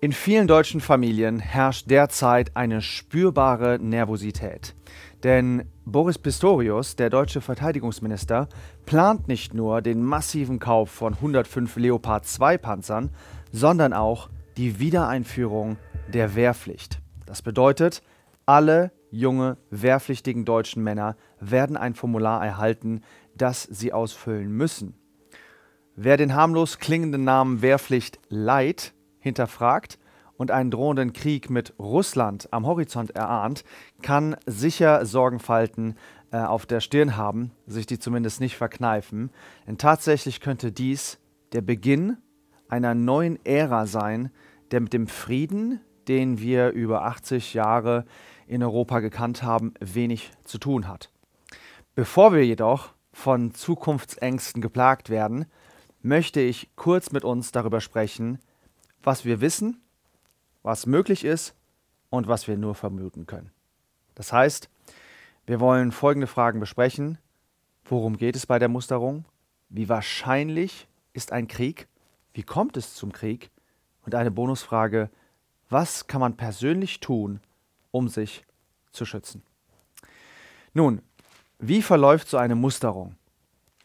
In vielen deutschen Familien herrscht derzeit eine spürbare Nervosität. Denn Boris Pistorius, der deutsche Verteidigungsminister, plant nicht nur den massiven Kauf von 105 Leopard 2 Panzern, sondern auch die Wiedereinführung der Wehrpflicht. Das bedeutet, alle junge, wehrpflichtigen deutschen Männer werden ein Formular erhalten, das sie ausfüllen müssen. Wer den harmlos klingenden Namen Wehrpflicht leiht, hinterfragt und einen drohenden Krieg mit Russland am Horizont erahnt, kann sicher Sorgenfalten äh, auf der Stirn haben, sich die zumindest nicht verkneifen. Denn tatsächlich könnte dies der Beginn einer neuen Ära sein, der mit dem Frieden, den wir über 80 Jahre in Europa gekannt haben, wenig zu tun hat. Bevor wir jedoch von Zukunftsängsten geplagt werden, möchte ich kurz mit uns darüber sprechen, was wir wissen, was möglich ist und was wir nur vermuten können. Das heißt, wir wollen folgende Fragen besprechen. Worum geht es bei der Musterung? Wie wahrscheinlich ist ein Krieg? Wie kommt es zum Krieg? Und eine Bonusfrage, was kann man persönlich tun, um sich zu schützen? Nun, wie verläuft so eine Musterung?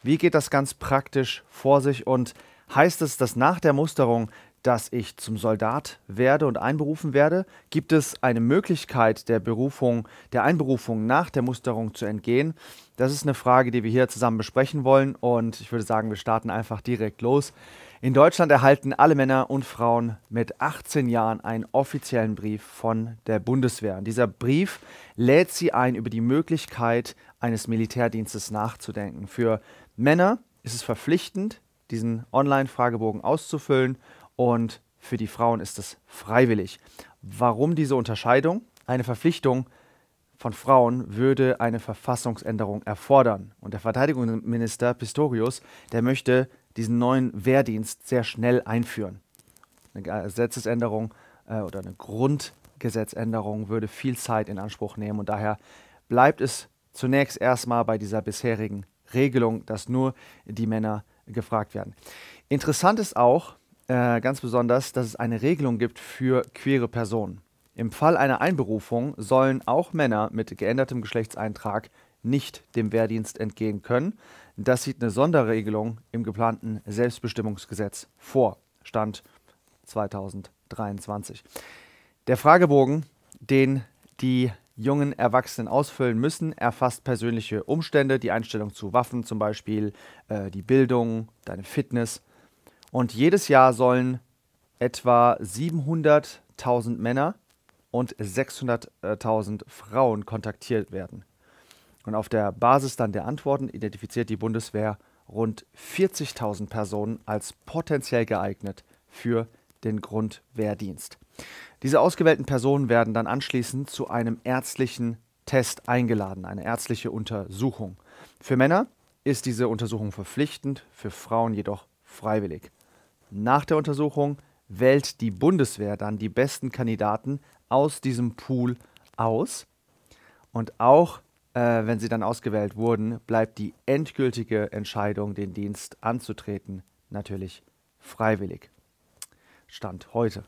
Wie geht das ganz praktisch vor sich und heißt es, dass nach der Musterung dass ich zum Soldat werde und einberufen werde? Gibt es eine Möglichkeit der Berufung, der Einberufung nach der Musterung zu entgehen? Das ist eine Frage, die wir hier zusammen besprechen wollen und ich würde sagen, wir starten einfach direkt los. In Deutschland erhalten alle Männer und Frauen mit 18 Jahren einen offiziellen Brief von der Bundeswehr. Und dieser Brief lädt sie ein, über die Möglichkeit eines Militärdienstes nachzudenken. Für Männer ist es verpflichtend, diesen Online-Fragebogen auszufüllen und für die Frauen ist es freiwillig. Warum diese Unterscheidung? Eine Verpflichtung von Frauen würde eine Verfassungsänderung erfordern. Und der Verteidigungsminister Pistorius, der möchte diesen neuen Wehrdienst sehr schnell einführen. Eine Gesetzesänderung äh, oder eine Grundgesetzänderung würde viel Zeit in Anspruch nehmen und daher bleibt es zunächst erstmal bei dieser bisherigen Regelung, dass nur die Männer gefragt werden. Interessant ist auch, äh, ganz besonders, dass es eine Regelung gibt für queere Personen. Im Fall einer Einberufung sollen auch Männer mit geändertem Geschlechtseintrag nicht dem Wehrdienst entgehen können. Das sieht eine Sonderregelung im geplanten Selbstbestimmungsgesetz vor, Stand 2023. Der Fragebogen, den die jungen Erwachsenen ausfüllen müssen, erfasst persönliche Umstände, die Einstellung zu Waffen zum Beispiel, äh, die Bildung, deine Fitness und jedes Jahr sollen etwa 700.000 Männer und 600.000 Frauen kontaktiert werden. Und auf der Basis dann der Antworten identifiziert die Bundeswehr rund 40.000 Personen als potenziell geeignet für den Grundwehrdienst. Diese ausgewählten Personen werden dann anschließend zu einem ärztlichen Test eingeladen, eine ärztliche Untersuchung. Für Männer ist diese Untersuchung verpflichtend, für Frauen jedoch freiwillig. Nach der Untersuchung wählt die Bundeswehr dann die besten Kandidaten aus diesem Pool aus. Und auch äh, wenn sie dann ausgewählt wurden, bleibt die endgültige Entscheidung, den Dienst anzutreten, natürlich freiwillig. Stand heute.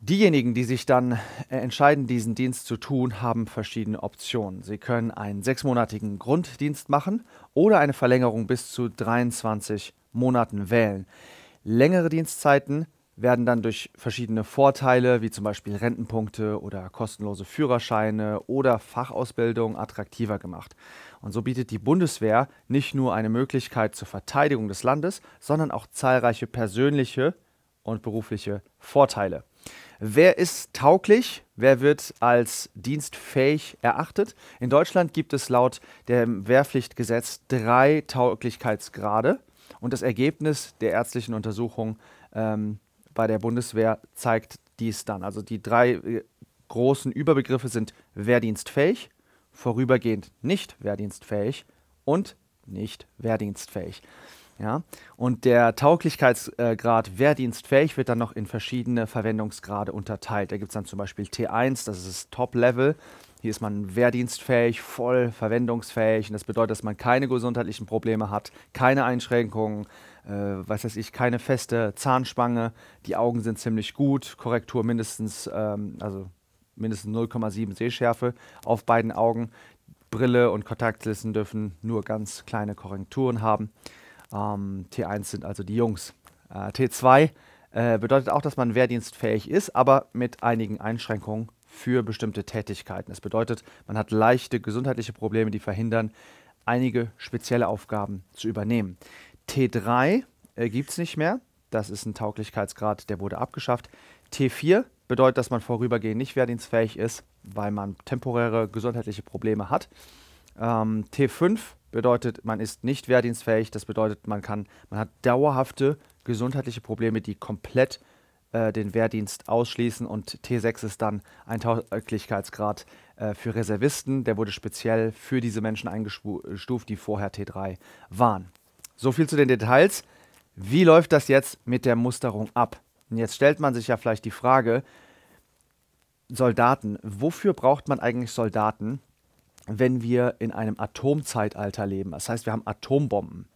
Diejenigen, die sich dann äh, entscheiden, diesen Dienst zu tun, haben verschiedene Optionen. Sie können einen sechsmonatigen Grunddienst machen oder eine Verlängerung bis zu 23 Monaten wählen. Längere Dienstzeiten werden dann durch verschiedene Vorteile wie zum Beispiel Rentenpunkte oder kostenlose Führerscheine oder Fachausbildung attraktiver gemacht. Und so bietet die Bundeswehr nicht nur eine Möglichkeit zur Verteidigung des Landes, sondern auch zahlreiche persönliche und berufliche Vorteile. Wer ist tauglich? Wer wird als dienstfähig erachtet? In Deutschland gibt es laut dem Wehrpflichtgesetz drei Tauglichkeitsgrade und das Ergebnis der ärztlichen Untersuchung ähm, bei der Bundeswehr zeigt dies dann. Also die drei äh, großen Überbegriffe sind wehrdienstfähig, vorübergehend nicht wehrdienstfähig und nicht wehrdienstfähig. Ja? Und der Tauglichkeitsgrad äh, wehrdienstfähig wird dann noch in verschiedene Verwendungsgrade unterteilt. Da gibt es dann zum Beispiel T1, das ist Top-Level. Hier ist man wehrdienstfähig, voll verwendungsfähig. Und das bedeutet, dass man keine gesundheitlichen Probleme hat, keine Einschränkungen, äh, was weiß ich, keine feste Zahnspange. Die Augen sind ziemlich gut, Korrektur mindestens, ähm, also mindestens 0,7 Sehschärfe auf beiden Augen. Brille und Kontaktlisten dürfen nur ganz kleine Korrekturen haben. Ähm, T1 sind also die Jungs. Äh, T2 äh, bedeutet auch, dass man wehrdienstfähig ist, aber mit einigen Einschränkungen für bestimmte Tätigkeiten. Es bedeutet, man hat leichte gesundheitliche Probleme, die verhindern, einige spezielle Aufgaben zu übernehmen. T3 äh, gibt es nicht mehr. Das ist ein Tauglichkeitsgrad, der wurde abgeschafft. T4 bedeutet, dass man vorübergehend nicht wehrdienstfähig ist, weil man temporäre gesundheitliche Probleme hat. Ähm, T5 bedeutet, man ist nicht wehrdienstfähig. Das bedeutet, man, kann, man hat dauerhafte gesundheitliche Probleme, die komplett äh, den Wehrdienst ausschließen. Und T6 ist dann ein Tauglichkeitsgrad äh, für Reservisten. Der wurde speziell für diese Menschen eingestuft, die vorher T3 waren. So viel zu den Details. Wie läuft das jetzt mit der Musterung ab? Und jetzt stellt man sich ja vielleicht die Frage, Soldaten, wofür braucht man eigentlich Soldaten? wenn wir in einem Atomzeitalter leben. Das heißt, wir haben Atombomben.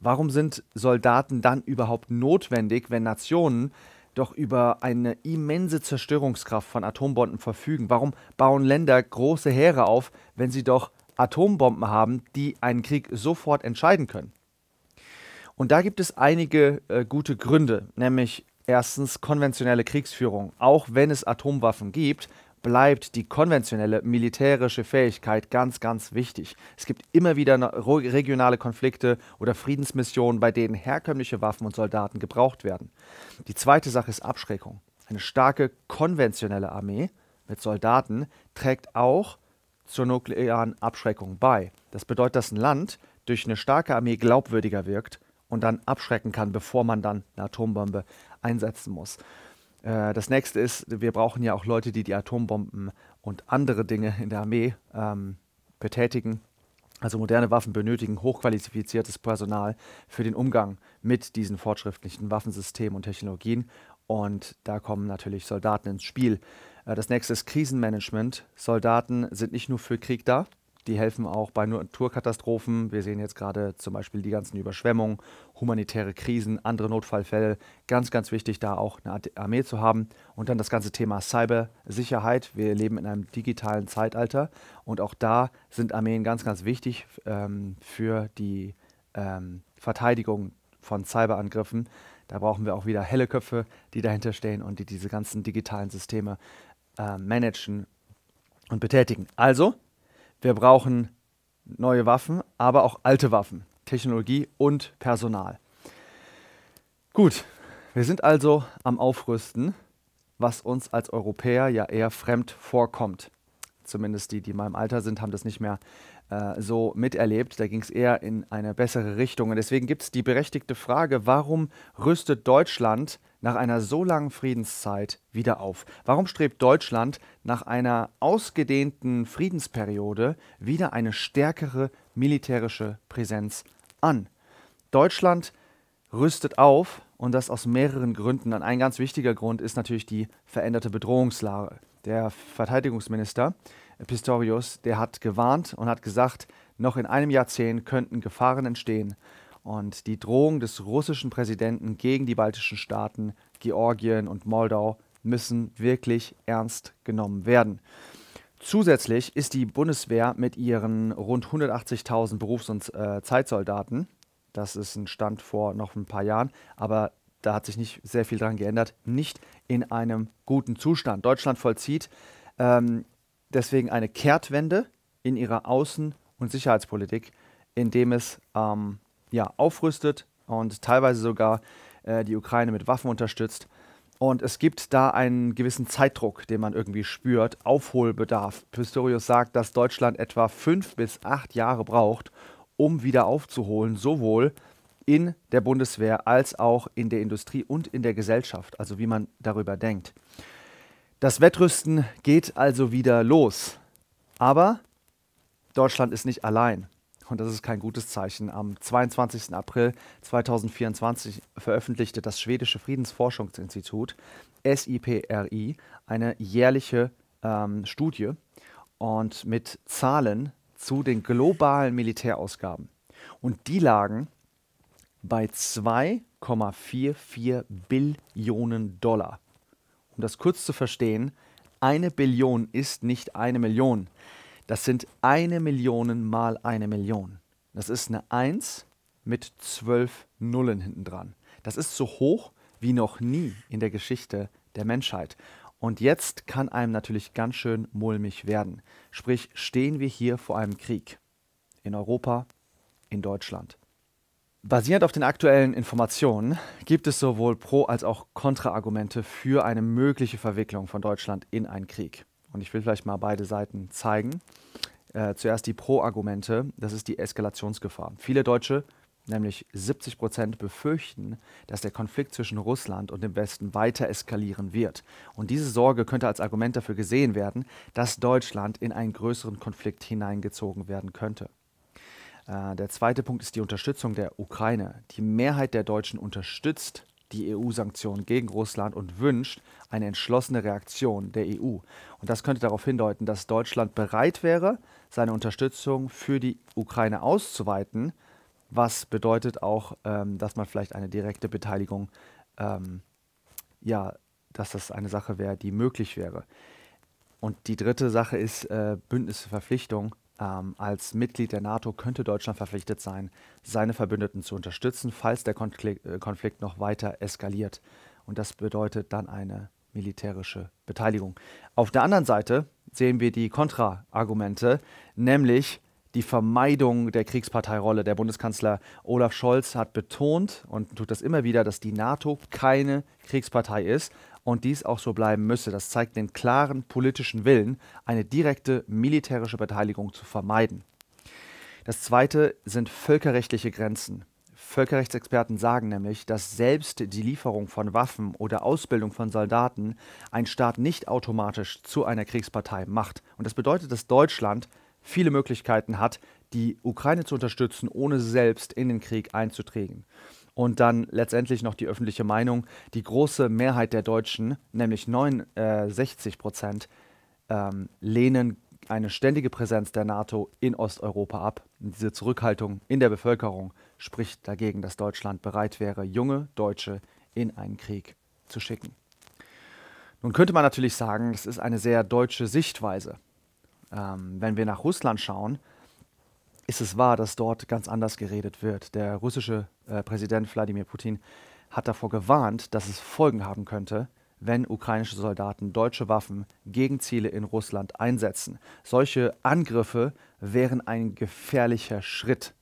Warum sind Soldaten dann überhaupt notwendig, wenn Nationen doch über eine immense Zerstörungskraft von Atombomben verfügen? Warum bauen Länder große Heere auf, wenn sie doch Atombomben haben, die einen Krieg sofort entscheiden können? Und da gibt es einige äh, gute Gründe, nämlich erstens konventionelle Kriegsführung. Auch wenn es Atomwaffen gibt, bleibt die konventionelle militärische Fähigkeit ganz, ganz wichtig. Es gibt immer wieder regionale Konflikte oder Friedensmissionen, bei denen herkömmliche Waffen und Soldaten gebraucht werden. Die zweite Sache ist Abschreckung. Eine starke konventionelle Armee mit Soldaten trägt auch zur nuklearen Abschreckung bei. Das bedeutet, dass ein Land durch eine starke Armee glaubwürdiger wirkt und dann abschrecken kann, bevor man dann eine Atombombe einsetzen muss. Äh, das nächste ist, wir brauchen ja auch Leute, die die Atombomben und andere Dinge in der Armee ähm, betätigen. Also moderne Waffen benötigen hochqualifiziertes Personal für den Umgang mit diesen fortschrittlichen Waffensystemen und Technologien. Und da kommen natürlich Soldaten ins Spiel. Äh, das nächste ist Krisenmanagement. Soldaten sind nicht nur für Krieg da, die helfen auch bei Naturkatastrophen. Wir sehen jetzt gerade zum Beispiel die ganzen Überschwemmungen, humanitäre Krisen, andere Notfallfälle. Ganz, ganz wichtig, da auch eine Armee zu haben. Und dann das ganze Thema Cybersicherheit. Wir leben in einem digitalen Zeitalter und auch da sind Armeen ganz, ganz wichtig ähm, für die ähm, Verteidigung von Cyberangriffen. Da brauchen wir auch wieder helle Köpfe, die dahinter stehen und die diese ganzen digitalen Systeme äh, managen und betätigen. Also wir brauchen neue Waffen, aber auch alte Waffen, Technologie und Personal. Gut, wir sind also am Aufrüsten, was uns als Europäer ja eher fremd vorkommt. Zumindest die, die in meinem Alter sind, haben das nicht mehr äh, so miterlebt. Da ging es eher in eine bessere Richtung. Und deswegen gibt es die berechtigte Frage, warum rüstet Deutschland nach einer so langen Friedenszeit wieder auf? Warum strebt Deutschland nach einer ausgedehnten Friedensperiode wieder eine stärkere militärische Präsenz an? Deutschland rüstet auf und das aus mehreren Gründen. Und ein ganz wichtiger Grund ist natürlich die veränderte Bedrohungslage. Der Verteidigungsminister Pistorius, der hat gewarnt und hat gesagt, noch in einem Jahrzehnt könnten Gefahren entstehen. Und die Drohung des russischen Präsidenten gegen die baltischen Staaten, Georgien und Moldau müssen wirklich ernst genommen werden. Zusätzlich ist die Bundeswehr mit ihren rund 180.000 Berufs- und äh, Zeitsoldaten, das ist ein Stand vor noch ein paar Jahren, aber da hat sich nicht sehr viel dran geändert, nicht in einem guten Zustand. Deutschland vollzieht ähm, deswegen eine Kehrtwende in ihrer Außen- und Sicherheitspolitik, indem es ähm, ja, aufrüstet und teilweise sogar äh, die Ukraine mit Waffen unterstützt. Und es gibt da einen gewissen Zeitdruck, den man irgendwie spürt, Aufholbedarf. Pistorius sagt, dass Deutschland etwa fünf bis acht Jahre braucht, um wieder aufzuholen, sowohl in der Bundeswehr als auch in der Industrie und in der Gesellschaft, also wie man darüber denkt. Das Wettrüsten geht also wieder los. Aber Deutschland ist nicht allein. Und das ist kein gutes Zeichen. Am 22. April 2024 veröffentlichte das schwedische Friedensforschungsinstitut SIPRI eine jährliche ähm, Studie und mit Zahlen zu den globalen Militärausgaben. Und die lagen bei 2,44 Billionen Dollar um das kurz zu verstehen, eine Billion ist nicht eine Million. Das sind eine Million mal eine Million. Das ist eine 1 mit zwölf Nullen hinten dran. Das ist so hoch wie noch nie in der Geschichte der Menschheit. Und jetzt kann einem natürlich ganz schön mulmig werden. Sprich, stehen wir hier vor einem Krieg. In Europa, in Deutschland. Basierend auf den aktuellen Informationen gibt es sowohl Pro- als auch Kontra-Argumente für eine mögliche Verwicklung von Deutschland in einen Krieg. Und ich will vielleicht mal beide Seiten zeigen. Äh, zuerst die Pro-Argumente, das ist die Eskalationsgefahr. Viele Deutsche, nämlich 70 Prozent, befürchten, dass der Konflikt zwischen Russland und dem Westen weiter eskalieren wird. Und diese Sorge könnte als Argument dafür gesehen werden, dass Deutschland in einen größeren Konflikt hineingezogen werden könnte. Äh, der zweite Punkt ist die Unterstützung der Ukraine. Die Mehrheit der Deutschen unterstützt die EU-Sanktionen gegen Russland und wünscht eine entschlossene Reaktion der EU. Und das könnte darauf hindeuten, dass Deutschland bereit wäre, seine Unterstützung für die Ukraine auszuweiten, was bedeutet auch, ähm, dass man vielleicht eine direkte Beteiligung, ähm, ja, dass das eine Sache wäre, die möglich wäre. Und die dritte Sache ist äh, Bündnisverpflichtung ähm, als Mitglied der NATO könnte Deutschland verpflichtet sein, seine Verbündeten zu unterstützen, falls der äh, Konflikt noch weiter eskaliert. Und das bedeutet dann eine militärische Beteiligung. Auf der anderen Seite sehen wir die Kontraargumente, nämlich die Vermeidung der Kriegsparteirolle. Der Bundeskanzler Olaf Scholz hat betont und tut das immer wieder, dass die NATO keine Kriegspartei ist, und dies auch so bleiben müsse. Das zeigt den klaren politischen Willen, eine direkte militärische Beteiligung zu vermeiden. Das Zweite sind völkerrechtliche Grenzen. Völkerrechtsexperten sagen nämlich, dass selbst die Lieferung von Waffen oder Ausbildung von Soldaten ein Staat nicht automatisch zu einer Kriegspartei macht. Und das bedeutet, dass Deutschland viele Möglichkeiten hat, die Ukraine zu unterstützen, ohne selbst in den Krieg einzutreten. Und dann letztendlich noch die öffentliche Meinung. Die große Mehrheit der Deutschen, nämlich 69 äh, Prozent, ähm, lehnen eine ständige Präsenz der NATO in Osteuropa ab. Und diese Zurückhaltung in der Bevölkerung spricht dagegen, dass Deutschland bereit wäre, junge Deutsche in einen Krieg zu schicken. Nun könnte man natürlich sagen, es ist eine sehr deutsche Sichtweise. Ähm, wenn wir nach Russland schauen, ist es wahr, dass dort ganz anders geredet wird. Der russische äh, Präsident Wladimir Putin hat davor gewarnt, dass es Folgen haben könnte, wenn ukrainische Soldaten deutsche Waffen gegen Ziele in Russland einsetzen. Solche Angriffe wären ein gefährlicher Schritt,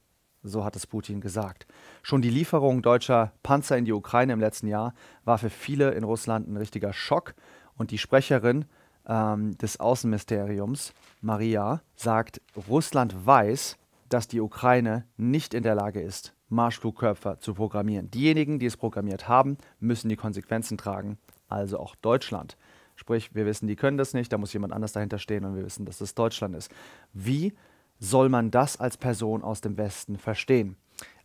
so hat es Putin gesagt. Schon die Lieferung deutscher Panzer in die Ukraine im letzten Jahr war für viele in Russland ein richtiger Schock. Und die Sprecherin ähm, des Außenministeriums, Maria, sagt, Russland weiß, dass die Ukraine nicht in der Lage ist, Marschflugkörper zu programmieren. Diejenigen, die es programmiert haben, müssen die Konsequenzen tragen, also auch Deutschland. Sprich, wir wissen, die können das nicht, da muss jemand anders dahinter stehen und wir wissen, dass das Deutschland ist. Wie soll man das als Person aus dem Westen verstehen?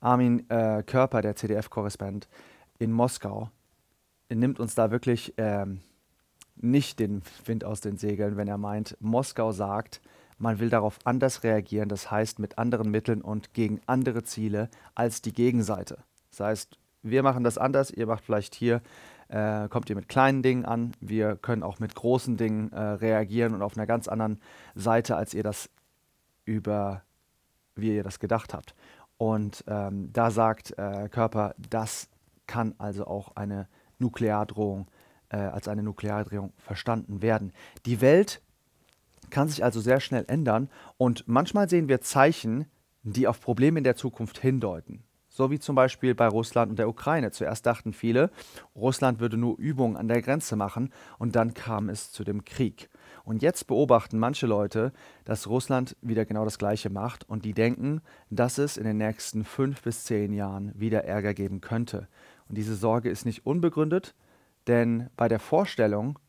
Armin äh, Körper, der CDF-Korrespondent in Moskau, nimmt uns da wirklich ähm, nicht den Wind aus den Segeln, wenn er meint, Moskau sagt, man will darauf anders reagieren, das heißt mit anderen Mitteln und gegen andere Ziele als die Gegenseite. Das heißt, wir machen das anders, ihr macht vielleicht hier, äh, kommt ihr mit kleinen Dingen an, wir können auch mit großen Dingen äh, reagieren und auf einer ganz anderen Seite, als ihr das über, wie ihr das gedacht habt. Und ähm, da sagt äh, Körper, das kann also auch eine Nukleardrohung äh, als eine Nukleardrohung verstanden werden. Die Welt kann sich also sehr schnell ändern und manchmal sehen wir Zeichen, die auf Probleme in der Zukunft hindeuten. So wie zum Beispiel bei Russland und der Ukraine. Zuerst dachten viele, Russland würde nur Übungen an der Grenze machen und dann kam es zu dem Krieg. Und jetzt beobachten manche Leute, dass Russland wieder genau das Gleiche macht und die denken, dass es in den nächsten fünf bis zehn Jahren wieder Ärger geben könnte. Und diese Sorge ist nicht unbegründet, denn bei der Vorstellung,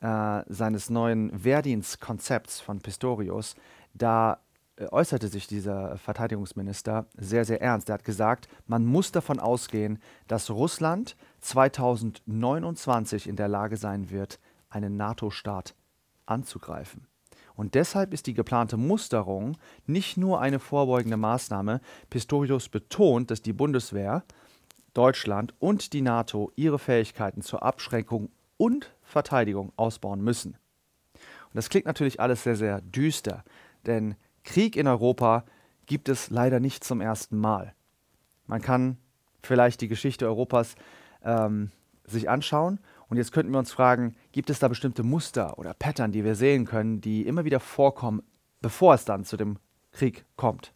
äh, seines neuen Wehrdienstkonzepts von Pistorius, da äh, äußerte sich dieser Verteidigungsminister sehr, sehr ernst. Er hat gesagt, man muss davon ausgehen, dass Russland 2029 in der Lage sein wird, einen NATO-Staat anzugreifen. Und deshalb ist die geplante Musterung nicht nur eine vorbeugende Maßnahme. Pistorius betont, dass die Bundeswehr, Deutschland und die NATO ihre Fähigkeiten zur Abschreckung und Verteidigung ausbauen müssen. Und das klingt natürlich alles sehr, sehr düster, denn Krieg in Europa gibt es leider nicht zum ersten Mal. Man kann vielleicht die Geschichte Europas ähm, sich anschauen und jetzt könnten wir uns fragen, gibt es da bestimmte Muster oder Pattern, die wir sehen können, die immer wieder vorkommen, bevor es dann zu dem Krieg kommt?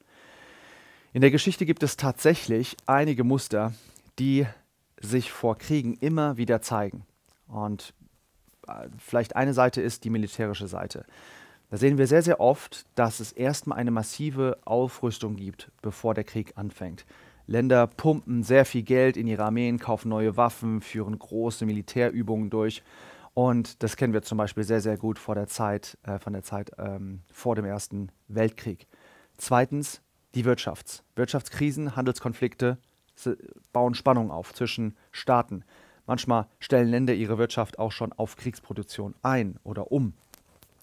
In der Geschichte gibt es tatsächlich einige Muster, die sich vor Kriegen immer wieder zeigen. Und äh, vielleicht eine Seite ist die militärische Seite. Da sehen wir sehr, sehr oft, dass es erstmal eine massive Aufrüstung gibt, bevor der Krieg anfängt. Länder pumpen sehr viel Geld in ihre Armeen, kaufen neue Waffen, führen große Militärübungen durch. Und das kennen wir zum Beispiel sehr, sehr gut vor der Zeit, äh, von der Zeit ähm, vor dem Ersten Weltkrieg. Zweitens die Wirtschafts. Wirtschaftskrisen, Handelskonflikte bauen Spannungen auf zwischen Staaten. Manchmal stellen Länder ihre Wirtschaft auch schon auf Kriegsproduktion ein oder um.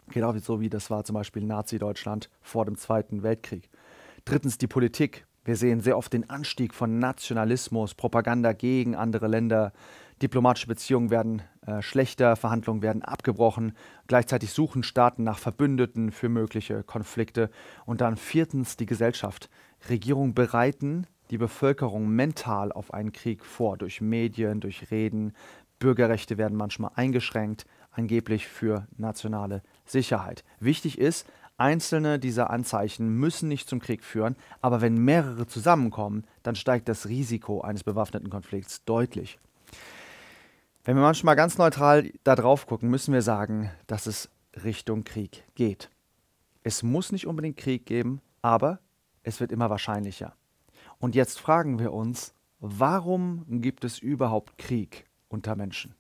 Genau so wie das war zum Beispiel Nazi-Deutschland vor dem Zweiten Weltkrieg. Drittens die Politik. Wir sehen sehr oft den Anstieg von Nationalismus, Propaganda gegen andere Länder. Diplomatische Beziehungen werden äh, schlechter, Verhandlungen werden abgebrochen. Gleichzeitig suchen Staaten nach Verbündeten für mögliche Konflikte. Und dann viertens die Gesellschaft. Regierungen bereiten die Bevölkerung mental auf einen Krieg vor, durch Medien, durch Reden. Bürgerrechte werden manchmal eingeschränkt, angeblich für nationale Sicherheit. Wichtig ist, einzelne dieser Anzeichen müssen nicht zum Krieg führen, aber wenn mehrere zusammenkommen, dann steigt das Risiko eines bewaffneten Konflikts deutlich. Wenn wir manchmal ganz neutral da drauf gucken, müssen wir sagen, dass es Richtung Krieg geht. Es muss nicht unbedingt Krieg geben, aber es wird immer wahrscheinlicher. Und jetzt fragen wir uns, warum gibt es überhaupt Krieg unter Menschen?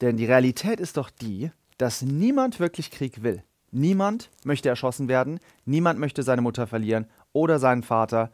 Denn die Realität ist doch die, dass niemand wirklich Krieg will. Niemand möchte erschossen werden, niemand möchte seine Mutter verlieren oder seinen Vater,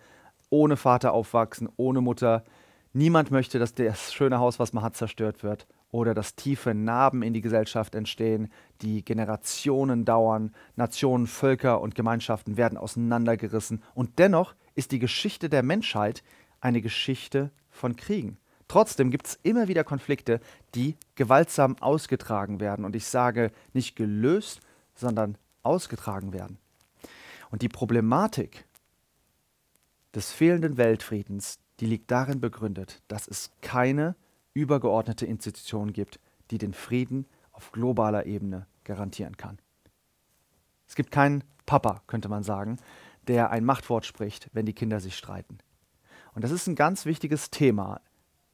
ohne Vater aufwachsen, ohne Mutter. Niemand möchte, dass das schöne Haus, was man hat, zerstört wird oder dass tiefe Narben in die Gesellschaft entstehen, die Generationen dauern, Nationen, Völker und Gemeinschaften werden auseinandergerissen und dennoch ist die Geschichte der Menschheit eine Geschichte von Kriegen. Trotzdem gibt es immer wieder Konflikte, die gewaltsam ausgetragen werden. Und ich sage nicht gelöst, sondern ausgetragen werden. Und die Problematik des fehlenden Weltfriedens, die liegt darin begründet, dass es keine übergeordnete Institution gibt, die den Frieden auf globaler Ebene garantieren kann. Es gibt keinen Papa, könnte man sagen, der ein Machtwort spricht, wenn die Kinder sich streiten. Und das ist ein ganz wichtiges Thema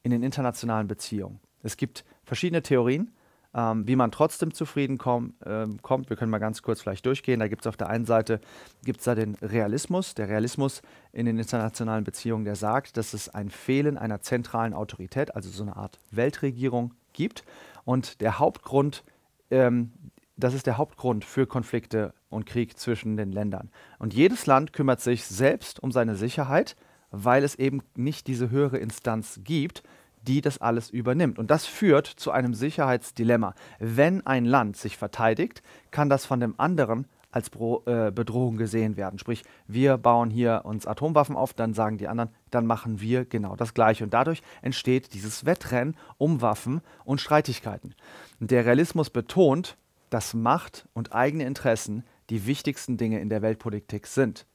in den internationalen Beziehungen. Es gibt verschiedene Theorien, ähm, wie man trotzdem zufrieden komm, äh, kommt. Wir können mal ganz kurz vielleicht durchgehen. Da gibt es auf der einen Seite gibt's da den Realismus. Der Realismus in den internationalen Beziehungen, der sagt, dass es ein Fehlen einer zentralen Autorität, also so eine Art Weltregierung gibt. Und der Hauptgrund ähm, das ist der Hauptgrund für Konflikte und Krieg zwischen den Ländern. Und jedes Land kümmert sich selbst um seine Sicherheit, weil es eben nicht diese höhere Instanz gibt, die das alles übernimmt. Und das führt zu einem Sicherheitsdilemma. Wenn ein Land sich verteidigt, kann das von dem anderen als Bro äh, Bedrohung gesehen werden. Sprich, wir bauen hier uns Atomwaffen auf, dann sagen die anderen, dann machen wir genau das Gleiche. Und dadurch entsteht dieses Wettrennen um Waffen und Streitigkeiten. der Realismus betont, dass Macht und eigene Interessen die wichtigsten Dinge in der Weltpolitik sind.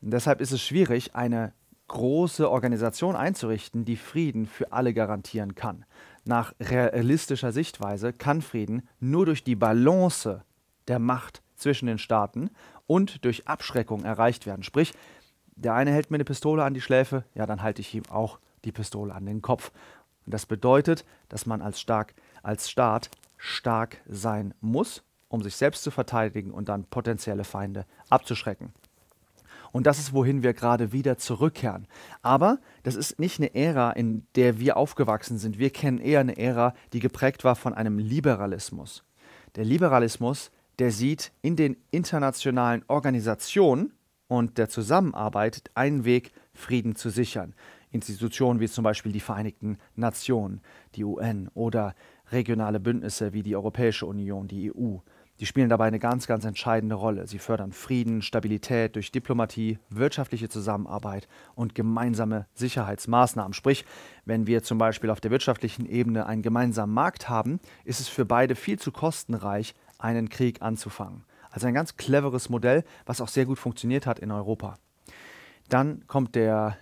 Und deshalb ist es schwierig, eine große Organisation einzurichten, die Frieden für alle garantieren kann. Nach realistischer Sichtweise kann Frieden nur durch die Balance der Macht zwischen den Staaten und durch Abschreckung erreicht werden. Sprich, der eine hält mir eine Pistole an die Schläfe, ja, dann halte ich ihm auch die Pistole an den Kopf. Und das bedeutet, dass man als, stark, als Staat stark sein muss, um sich selbst zu verteidigen und dann potenzielle Feinde abzuschrecken. Und das ist, wohin wir gerade wieder zurückkehren. Aber das ist nicht eine Ära, in der wir aufgewachsen sind. Wir kennen eher eine Ära, die geprägt war von einem Liberalismus. Der Liberalismus, der sieht in den internationalen Organisationen und der Zusammenarbeit einen Weg, Frieden zu sichern. Institutionen wie zum Beispiel die Vereinigten Nationen, die UN oder Regionale Bündnisse wie die Europäische Union, die EU, die spielen dabei eine ganz, ganz entscheidende Rolle. Sie fördern Frieden, Stabilität durch Diplomatie, wirtschaftliche Zusammenarbeit und gemeinsame Sicherheitsmaßnahmen. Sprich, wenn wir zum Beispiel auf der wirtschaftlichen Ebene einen gemeinsamen Markt haben, ist es für beide viel zu kostenreich, einen Krieg anzufangen. Also ein ganz cleveres Modell, was auch sehr gut funktioniert hat in Europa. Dann kommt der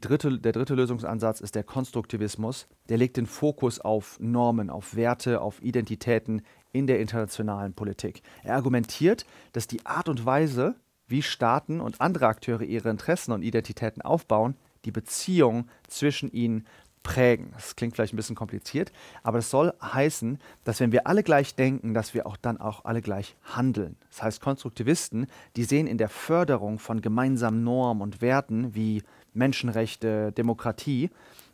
Dritte, der dritte Lösungsansatz ist der Konstruktivismus. Der legt den Fokus auf Normen, auf Werte, auf Identitäten in der internationalen Politik. Er argumentiert, dass die Art und Weise, wie Staaten und andere Akteure ihre Interessen und Identitäten aufbauen, die Beziehung zwischen ihnen prägen. Das klingt vielleicht ein bisschen kompliziert, aber das soll heißen, dass wenn wir alle gleich denken, dass wir auch dann auch alle gleich handeln. Das heißt, Konstruktivisten, die sehen in der Förderung von gemeinsamen Normen und Werten wie Menschenrechte, Demokratie,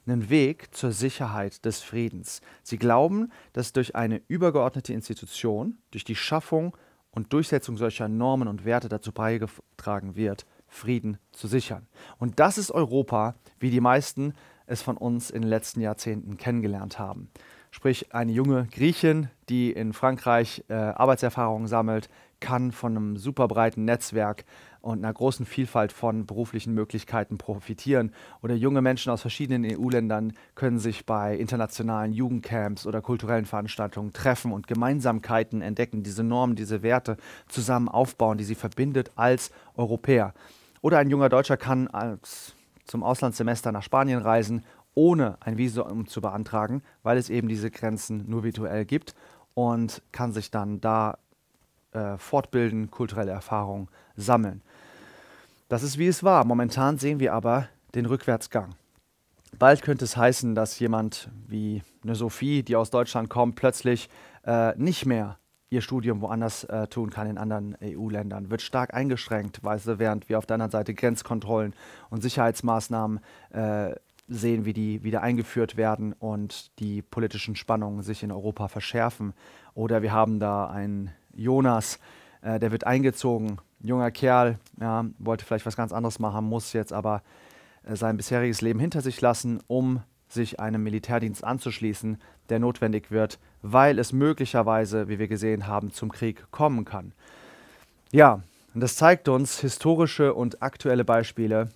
einen Weg zur Sicherheit des Friedens. Sie glauben, dass durch eine übergeordnete Institution, durch die Schaffung und Durchsetzung solcher Normen und Werte dazu beigetragen wird, Frieden zu sichern. Und das ist Europa, wie die meisten es von uns in den letzten Jahrzehnten kennengelernt haben. Sprich, eine junge Griechin, die in Frankreich äh, Arbeitserfahrung sammelt, kann von einem super breiten Netzwerk und einer großen Vielfalt von beruflichen Möglichkeiten profitieren. Oder junge Menschen aus verschiedenen EU-Ländern können sich bei internationalen Jugendcamps oder kulturellen Veranstaltungen treffen und Gemeinsamkeiten entdecken, diese Normen, diese Werte zusammen aufbauen, die sie verbindet als Europäer. Oder ein junger Deutscher kann als zum Auslandssemester nach Spanien reisen ohne ein Visum zu beantragen, weil es eben diese Grenzen nur virtuell gibt und kann sich dann da äh, fortbilden, kulturelle Erfahrungen sammeln. Das ist wie es war. Momentan sehen wir aber den Rückwärtsgang. Bald könnte es heißen, dass jemand wie eine Sophie, die aus Deutschland kommt, plötzlich äh, nicht mehr ihr Studium woanders äh, tun kann in anderen EU-Ländern, wird stark eingeschränkt, weil sie, während wir auf der anderen Seite Grenzkontrollen und Sicherheitsmaßnahmen äh, sehen, wie die wieder eingeführt werden und die politischen Spannungen sich in Europa verschärfen. Oder wir haben da einen Jonas, äh, der wird eingezogen, junger Kerl, ja, wollte vielleicht was ganz anderes machen, muss jetzt aber äh, sein bisheriges Leben hinter sich lassen, um sich einem Militärdienst anzuschließen, der notwendig wird, weil es möglicherweise, wie wir gesehen haben, zum Krieg kommen kann. Ja, und das zeigt uns historische und aktuelle Beispiele,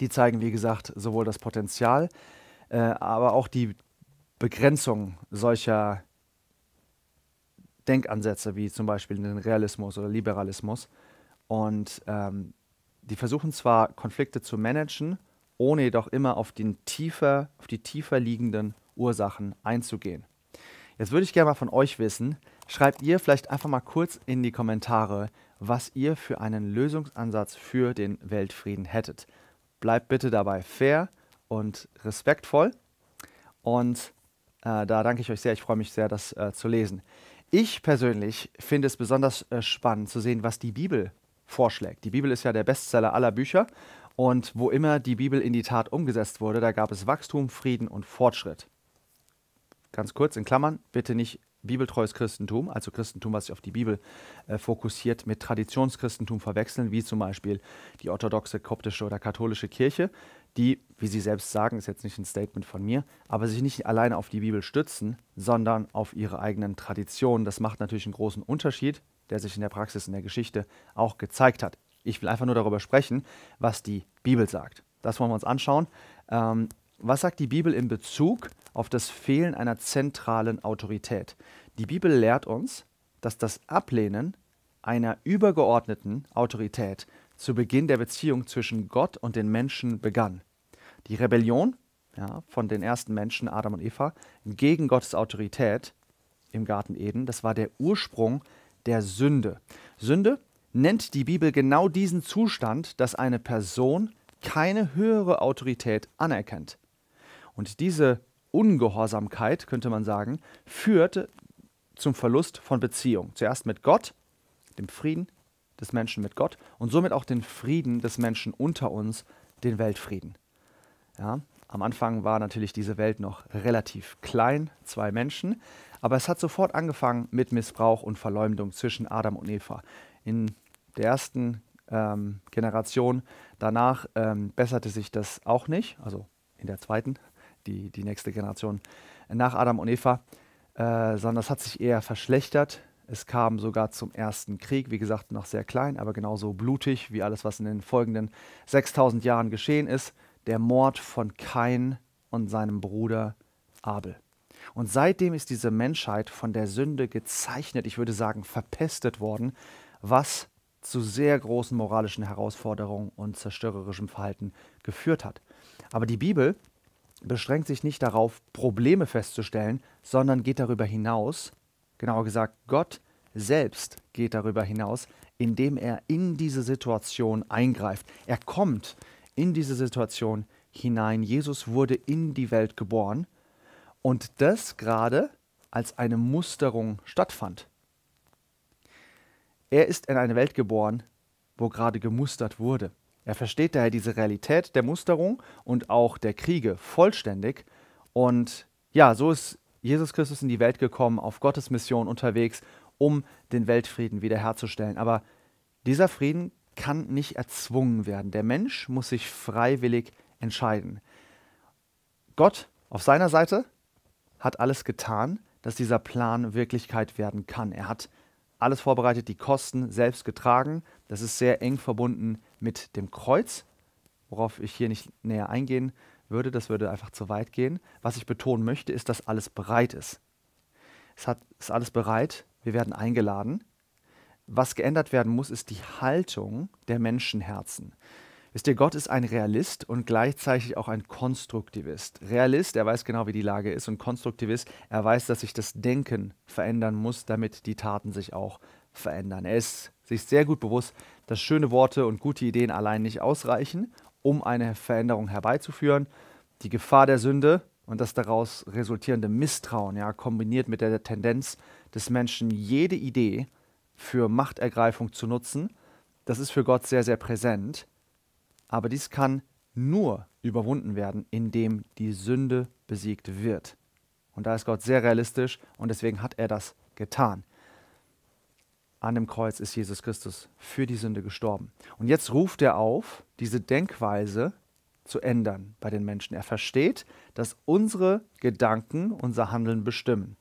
die zeigen, wie gesagt, sowohl das Potenzial, äh, aber auch die Begrenzung solcher Denkansätze wie zum Beispiel den Realismus oder Liberalismus. Und ähm, die versuchen zwar Konflikte zu managen, ohne jedoch immer auf, den tiefer, auf die tiefer liegenden Ursachen einzugehen. Jetzt würde ich gerne mal von euch wissen, schreibt ihr vielleicht einfach mal kurz in die Kommentare, was ihr für einen Lösungsansatz für den Weltfrieden hättet bleibt bitte dabei fair und respektvoll. Und äh, da danke ich euch sehr. Ich freue mich sehr, das äh, zu lesen. Ich persönlich finde es besonders äh, spannend zu sehen, was die Bibel vorschlägt. Die Bibel ist ja der Bestseller aller Bücher. Und wo immer die Bibel in die Tat umgesetzt wurde, da gab es Wachstum, Frieden und Fortschritt. Ganz kurz in Klammern, bitte nicht bibeltreues Christentum, also Christentum, was sich auf die Bibel äh, fokussiert, mit Traditionschristentum verwechseln, wie zum Beispiel die orthodoxe, koptische oder katholische Kirche, die, wie sie selbst sagen, ist jetzt nicht ein Statement von mir, aber sich nicht alleine auf die Bibel stützen, sondern auf ihre eigenen Traditionen. Das macht natürlich einen großen Unterschied, der sich in der Praxis, in der Geschichte auch gezeigt hat. Ich will einfach nur darüber sprechen, was die Bibel sagt. Das wollen wir uns anschauen. Ähm, was sagt die Bibel in Bezug auf das Fehlen einer zentralen Autorität. Die Bibel lehrt uns, dass das Ablehnen einer übergeordneten Autorität zu Beginn der Beziehung zwischen Gott und den Menschen begann. Die Rebellion ja, von den ersten Menschen, Adam und Eva, gegen Gottes Autorität im Garten Eden, das war der Ursprung der Sünde. Sünde nennt die Bibel genau diesen Zustand, dass eine Person keine höhere Autorität anerkennt. Und diese Ungehorsamkeit, könnte man sagen, führt zum Verlust von Beziehung. Zuerst mit Gott, dem Frieden des Menschen mit Gott und somit auch den Frieden des Menschen unter uns, den Weltfrieden. Ja, am Anfang war natürlich diese Welt noch relativ klein, zwei Menschen, aber es hat sofort angefangen mit Missbrauch und Verleumdung zwischen Adam und Eva. In der ersten ähm, Generation danach ähm, besserte sich das auch nicht, also in der zweiten die, die nächste Generation nach Adam und Eva, äh, sondern das hat sich eher verschlechtert. Es kam sogar zum ersten Krieg, wie gesagt, noch sehr klein, aber genauso blutig wie alles, was in den folgenden 6000 Jahren geschehen ist, der Mord von Kain und seinem Bruder Abel. Und seitdem ist diese Menschheit von der Sünde gezeichnet, ich würde sagen verpestet worden, was zu sehr großen moralischen Herausforderungen und zerstörerischem Verhalten geführt hat. Aber die Bibel beschränkt sich nicht darauf, Probleme festzustellen, sondern geht darüber hinaus, genauer gesagt, Gott selbst geht darüber hinaus, indem er in diese Situation eingreift. Er kommt in diese Situation hinein. Jesus wurde in die Welt geboren und das gerade als eine Musterung stattfand. Er ist in eine Welt geboren, wo gerade gemustert wurde. Er versteht daher diese Realität der Musterung und auch der Kriege vollständig. Und ja, so ist Jesus Christus in die Welt gekommen, auf Gottes Mission unterwegs, um den Weltfrieden wiederherzustellen. Aber dieser Frieden kann nicht erzwungen werden. Der Mensch muss sich freiwillig entscheiden. Gott auf seiner Seite hat alles getan, dass dieser Plan Wirklichkeit werden kann. Er hat alles vorbereitet, die Kosten selbst getragen. Das ist sehr eng verbunden mit mit dem Kreuz, worauf ich hier nicht näher eingehen würde, das würde einfach zu weit gehen. Was ich betonen möchte, ist, dass alles bereit ist. Es hat, ist alles bereit, wir werden eingeladen. Was geändert werden muss, ist die Haltung der Menschenherzen. Wisst ihr, Gott ist ein Realist und gleichzeitig auch ein Konstruktivist. Realist, er weiß genau, wie die Lage ist, und Konstruktivist, er weiß, dass sich das Denken verändern muss, damit die Taten sich auch verändern. Er ist sich sehr gut bewusst, dass schöne Worte und gute Ideen allein nicht ausreichen, um eine Veränderung herbeizuführen. Die Gefahr der Sünde und das daraus resultierende Misstrauen, ja, kombiniert mit der Tendenz des Menschen, jede Idee für Machtergreifung zu nutzen, das ist für Gott sehr, sehr präsent. Aber dies kann nur überwunden werden, indem die Sünde besiegt wird. Und da ist Gott sehr realistisch und deswegen hat er das getan an dem Kreuz ist Jesus Christus für die Sünde gestorben. Und jetzt ruft er auf, diese Denkweise zu ändern bei den Menschen. Er versteht, dass unsere Gedanken unser Handeln bestimmen.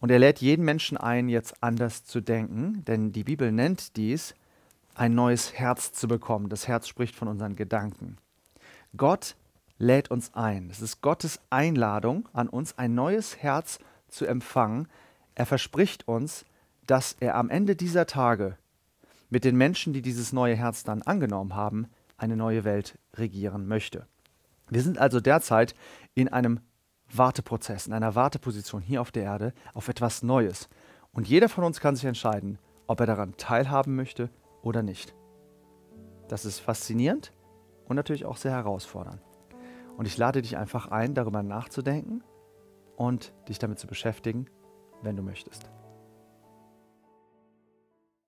Und er lädt jeden Menschen ein, jetzt anders zu denken, denn die Bibel nennt dies, ein neues Herz zu bekommen. Das Herz spricht von unseren Gedanken. Gott lädt uns ein. Es ist Gottes Einladung an uns, ein neues Herz zu empfangen. Er verspricht uns, dass er am Ende dieser Tage mit den Menschen, die dieses neue Herz dann angenommen haben, eine neue Welt regieren möchte. Wir sind also derzeit in einem Warteprozess, in einer Warteposition hier auf der Erde auf etwas Neues. Und jeder von uns kann sich entscheiden, ob er daran teilhaben möchte oder nicht. Das ist faszinierend und natürlich auch sehr herausfordernd. Und ich lade dich einfach ein, darüber nachzudenken und dich damit zu beschäftigen, wenn du möchtest.